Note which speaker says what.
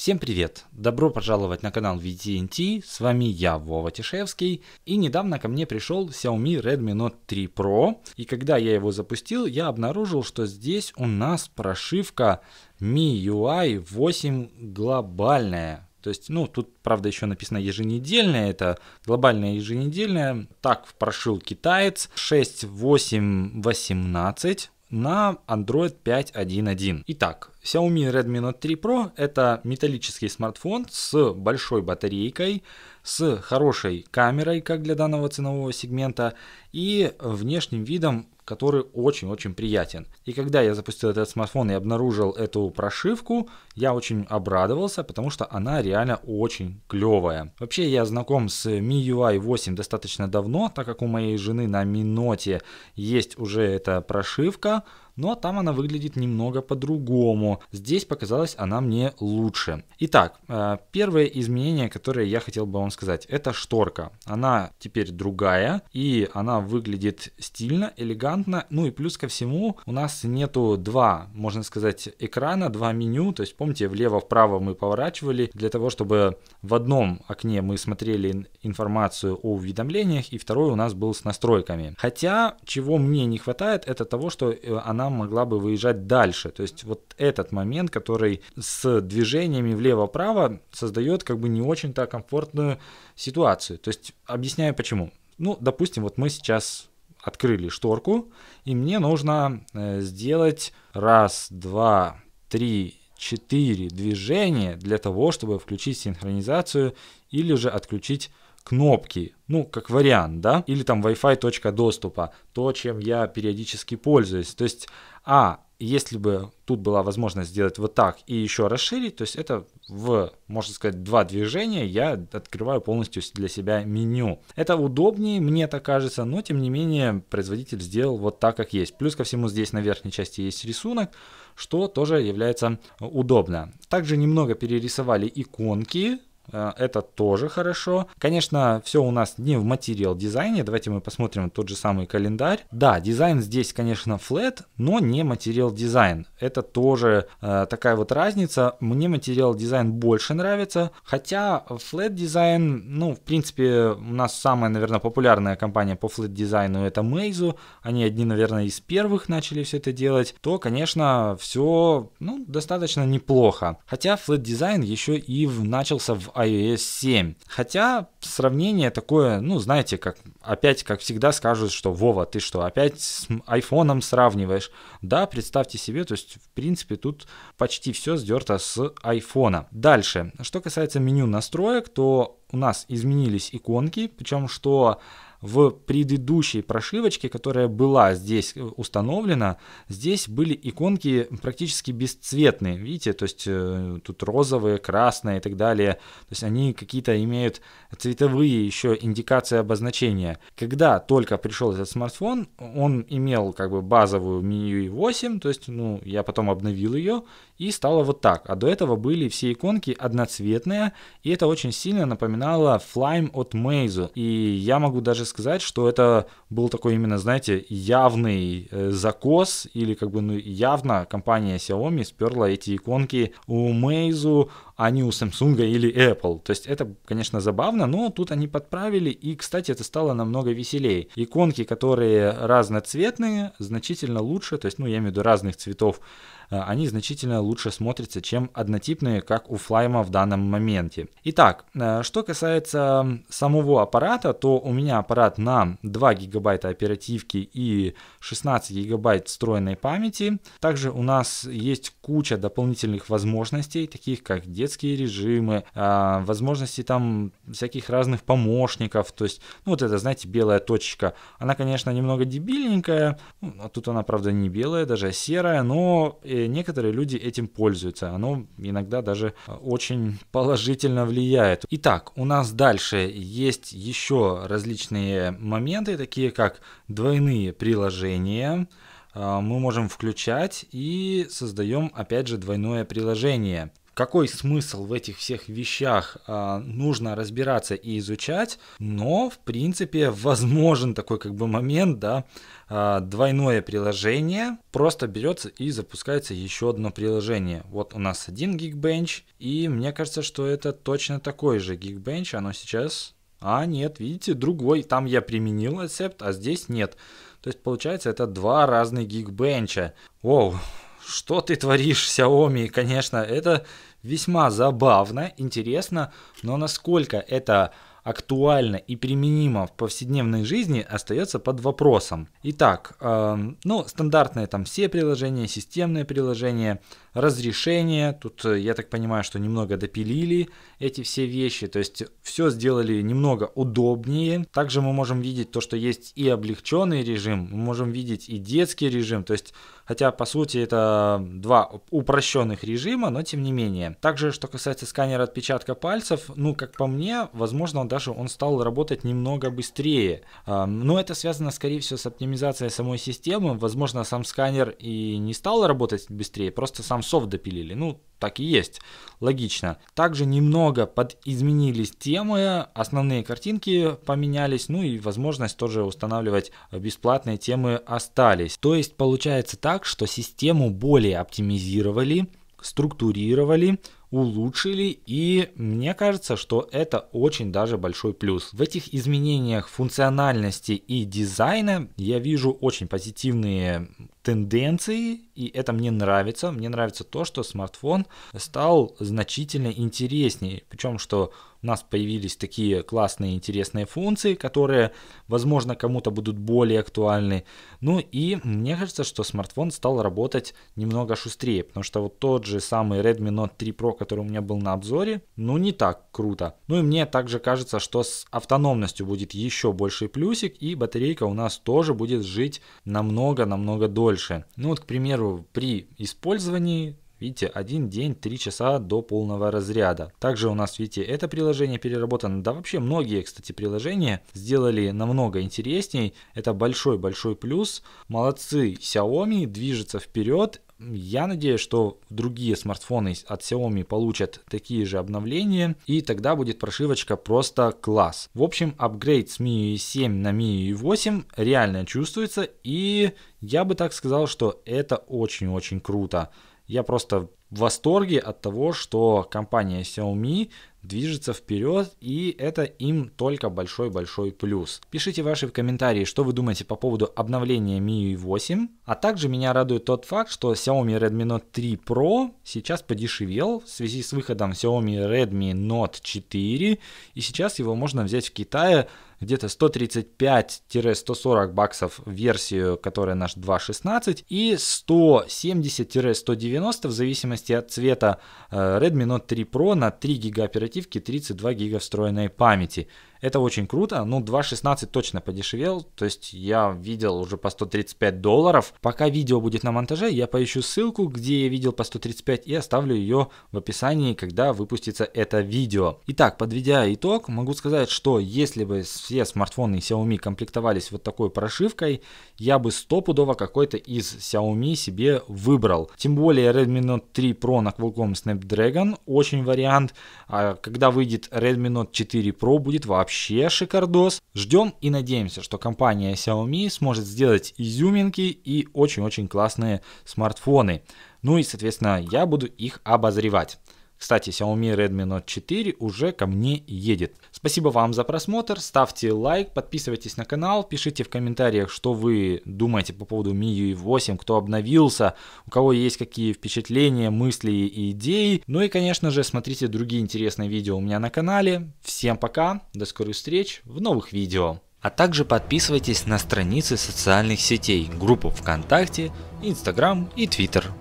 Speaker 1: Всем привет! Добро пожаловать на канал VTNT, с вами я, Вова Тишевский, и недавно ко мне пришел Xiaomi Redmi Note 3 Pro, и когда я его запустил, я обнаружил, что здесь у нас прошивка MIUI 8 глобальная, то есть, ну, тут, правда, еще написано еженедельная, это глобальная еженедельная. Так прошил китаец 6.8.18 на Android 5.1.1. Итак, Xiaomi Redmi Note 3 Pro – это металлический смартфон с большой батарейкой, с хорошей камерой, как для данного ценового сегмента, и внешним видом, который очень-очень приятен. И когда я запустил этот смартфон и обнаружил эту прошивку, я очень обрадовался, потому что она реально очень клевая. Вообще я знаком с MIUI 8 достаточно давно, так как у моей жены на Миноте есть уже эта прошивка, но ну, а там она выглядит немного по-другому. Здесь показалась она мне лучше. Итак, э, первое изменение, которое я хотел бы вам сказать, это шторка. Она теперь другая, и она выглядит стильно, элегантно, ну и плюс ко всему у нас нету два, можно сказать, экрана, два меню, то есть помните, влево-вправо мы поворачивали для того, чтобы в одном окне мы смотрели информацию о уведомлениях, и второй у нас был с настройками. Хотя, чего мне не хватает, это того, что э, она могла бы выезжать дальше. То есть вот этот момент, который с движениями влево-право создает как бы не очень-то комфортную ситуацию. То есть объясняю почему. Ну, допустим, вот мы сейчас открыли шторку, и мне нужно э, сделать раз, два, три, четыре движения для того, чтобы включить синхронизацию или же отключить кнопки, ну, как вариант, да, или там Wi-Fi точка доступа, то, чем я периодически пользуюсь. То есть, а, если бы тут была возможность сделать вот так и еще расширить, то есть это в, можно сказать, два движения я открываю полностью для себя меню. Это удобнее, мне так кажется, но тем не менее производитель сделал вот так, как есть. Плюс ко всему здесь на верхней части есть рисунок, что тоже является удобно. Также немного перерисовали иконки, Э, это тоже хорошо. Конечно, все у нас не в материал дизайне. Давайте мы посмотрим тот же самый календарь. Да, дизайн здесь, конечно, flat, но не материал дизайн. Это тоже э, такая вот разница. Мне материал дизайн больше нравится. Хотя flat дизайн, ну, в принципе, у нас самая, наверное, популярная компания по flat дизайну это Meizu. Они одни, наверное, из первых начали все это делать. То, конечно, все ну, достаточно неплохо. Хотя flat дизайн еще и начался в iOS 7. Хотя сравнение такое, ну, знаете, как опять, как всегда скажут, что Вова, ты что, опять с айфоном сравниваешь? Да, представьте себе, то есть, в принципе, тут почти все сдерто с айфона. Дальше, что касается меню настроек, то у нас изменились иконки, причем что в предыдущей прошивочке, которая была здесь э, установлена, здесь были иконки практически бесцветные, видите, то есть э, тут розовые, красные и так далее, то есть они какие-то имеют цветовые еще индикации обозначения. Когда только пришел этот смартфон, он имел как бы базовую меню 8, то есть ну, я потом обновил ее и стало вот так, а до этого были все иконки одноцветные, и это очень сильно напоминало Flyme от Meizu, и я могу даже сказать, что это был такой именно, знаете, явный э, закос, или как бы ну, явно компания Xiaomi сперла эти иконки у Meizu, а не у Samsung или Apple. То есть это, конечно, забавно, но тут они подправили, и, кстати, это стало намного веселее. Иконки, которые разноцветные, значительно лучше, то есть, ну, я имею в виду разных цветов, Э, они значительно лучше смотрятся, чем однотипные, как у Флайма в данном моменте. Итак, э, что касается самого аппарата, то у меня аппарат на 2 гигабайта оперативки и 16 гигабайт встроенной памяти. Также у нас есть куча дополнительных возможностей, таких как детские режимы, э, возможности там всяких разных помощников, то есть, ну вот это, знаете, белая точечка, она, конечно, немного дебильненькая, ну, а тут она, правда, не белая, даже а серая, но некоторые люди этим пользуются. Оно иногда даже э, очень положительно влияет. Итак, у нас дальше есть еще различные моменты, такие как двойные приложения, э, мы можем включать и создаем опять же двойное приложение какой смысл в этих всех вещах а, нужно разбираться и изучать, но, в принципе, возможен такой как бы момент, да, а, двойное приложение, просто берется и запускается еще одно приложение. Вот у нас один Geekbench, и мне кажется, что это точно такой же Geekbench, оно сейчас... А, нет, видите, другой, там я применил рецепт, а здесь нет. То есть, получается, это два разных Geekbench. Оу, что ты творишь, Xiaomi? Конечно, это весьма забавно, интересно, но насколько это актуально и применимо в повседневной жизни, остается под вопросом. Итак, э, ну, стандартные там все приложения, системные приложения, разрешение. Тут, э, я так понимаю, что немного допилили эти все вещи, то есть все сделали немного удобнее. Также мы можем видеть то, что есть и облегченный режим, мы можем видеть и детский режим, то есть хотя по сути это два упрощенных режима, но тем не менее. Также, что касается сканера отпечатка пальцев, ну, как по мне, возможно, даже он стал работать немного быстрее. А, но это связано, скорее всего, с оптимизацией самой системы. Возможно, сам сканер и не стал работать быстрее, просто сам софт допилили. Ну, так и есть. Логично. Также немного подизменились темы, основные картинки поменялись, ну и возможность тоже устанавливать бесплатные темы остались. То есть получается так, так, что систему более оптимизировали, структурировали, улучшили, и мне кажется, что это очень даже большой плюс. В этих изменениях функциональности и дизайна я вижу очень позитивные тенденции, и это мне нравится. Мне нравится то, что смартфон стал значительно интереснее. Причем, что у нас появились такие классные, интересные функции, которые, возможно, кому-то будут более актуальны. Ну и мне кажется, что смартфон стал работать немного шустрее, потому что вот тот же самый Redmi Note 3 Pro, который у меня был на обзоре, ну не так круто. Ну и мне также кажется, что с автономностью будет еще больший плюсик, и батарейка у нас тоже будет жить намного-намного дольше больше. Ну вот, к примеру, при использовании Видите, один день, три часа до полного разряда. Также у нас, видите, это приложение переработано. Да вообще многие, кстати, приложения сделали намного интересней. Это большой-большой плюс. Молодцы, Xiaomi движется вперед. Я надеюсь, что другие смартфоны от Xiaomi получат такие же обновления, и тогда будет прошивочка просто класс. В общем, апгрейд с MIUI 7 на MIUI 8 реально чувствуется, и я бы так сказал, что это очень-очень круто. Я просто в восторге от того, что компания Xiaomi движется вперед, и это им только большой-большой плюс. Пишите ваши в комментарии, что вы думаете по поводу обновления MIUI 8, а также меня радует тот факт, что Xiaomi Redmi Note 3 Pro сейчас подешевел в связи с выходом Xiaomi Redmi Note 4, и сейчас его можно взять в Китае где-то 135-140 баксов версию, которая наш 2.16, и 170-190 в зависимости от цвета э, Redmi Note 3 Pro на 3 гига оперативки, 32 гига встроенной памяти. Это очень круто. Ну, 2.16 точно подешевел. То есть я видел уже по 135 долларов. Пока видео будет на монтаже, я поищу ссылку, где я видел по 135 и оставлю ее в описании, когда выпустится это видео. Итак, подведя итог, могу сказать, что если бы все смартфоны Xiaomi комплектовались вот такой прошивкой, я бы стопудово какой-то из Xiaomi себе выбрал. Тем более Redmi Note 3 Pro на Qualcomm Snapdragon очень вариант. А когда выйдет Redmi Note 4 Pro, будет вообще вообще шикардос. Ждем и надеемся, что компания Xiaomi сможет сделать изюминки и очень-очень классные смартфоны. Ну и, соответственно, я буду их обозревать. Кстати, Xiaomi Redmi Note 4 уже ко мне едет. Спасибо вам за просмотр, ставьте лайк, подписывайтесь на канал, пишите в комментариях, что вы думаете по поводу MIUI 8, кто обновился, у кого есть какие впечатления, мысли и идеи. Ну и, конечно же, смотрите другие интересные видео у меня на канале. Всем пока, до скорых встреч в новых видео. А также подписывайтесь на страницы социальных сетей, группу ВКонтакте, Инстаграм и Твиттер.